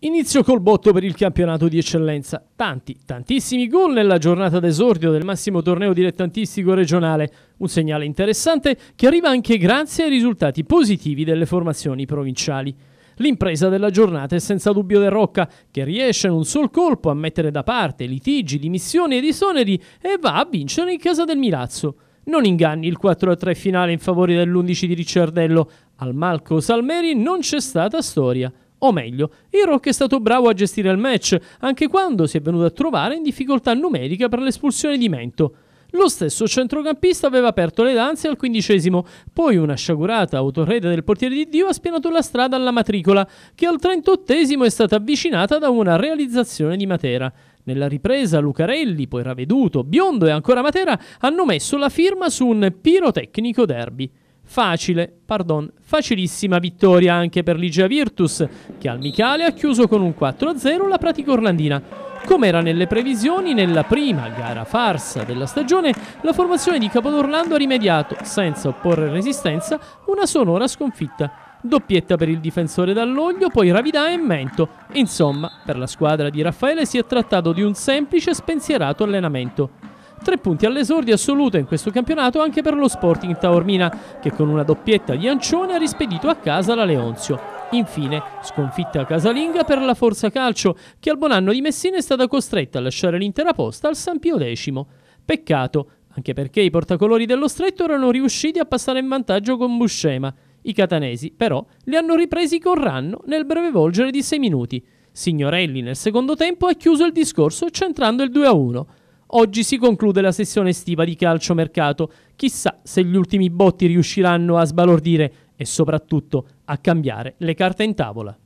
Inizio col botto per il campionato di eccellenza. Tanti, tantissimi gol nella giornata d'esordio del massimo torneo dilettantistico regionale. Un segnale interessante che arriva anche grazie ai risultati positivi delle formazioni provinciali. L'impresa della giornata è senza dubbio De Rocca, che riesce in un sol colpo a mettere da parte litigi, dimissioni e disoneri e va a vincere in casa del Milazzo. Non inganni il 4-3 finale in favore dell'11 di Ricciardello. Al Malco Salmeri non c'è stata storia. O meglio, il Rock è stato bravo a gestire il match, anche quando si è venuto a trovare in difficoltà numerica per l'espulsione di Mento. Lo stesso centrocampista aveva aperto le danze al quindicesimo, poi una sciagurata autorrede del portiere di Dio ha spianato la strada alla matricola, che al trentottesimo è stata avvicinata da una realizzazione di Matera. Nella ripresa Lucarelli, poi Raveduto, Biondo e ancora Matera hanno messo la firma su un pirotecnico derby. Facile, pardon, facilissima vittoria anche per Ligia Virtus, che al Michele ha chiuso con un 4-0 la pratica orlandina. Come era nelle previsioni, nella prima gara farsa della stagione, la formazione di Capodorlando ha rimediato, senza opporre resistenza, una sonora sconfitta. Doppietta per il difensore dall'Oglio, poi Ravidà e Mento. Insomma, per la squadra di Raffaele si è trattato di un semplice e spensierato allenamento. Tre punti all'esordio assoluto in questo campionato anche per lo Sporting Taormina, che con una doppietta di Ancione ha rispedito a casa la Leonzio. Infine, sconfitta casalinga per la Forza Calcio, che al buon anno di Messina è stata costretta a lasciare l'intera posta al San Pio X. Peccato, anche perché i portacolori dello stretto erano riusciti a passare in vantaggio con Buscema. I catanesi, però, li hanno ripresi con ranno nel breve volgere di 6 minuti. Signorelli nel secondo tempo ha chiuso il discorso centrando il 2-1 oggi si conclude la sessione estiva di calciomercato. Chissà se gli ultimi botti riusciranno a sbalordire e soprattutto a cambiare le carte in tavola.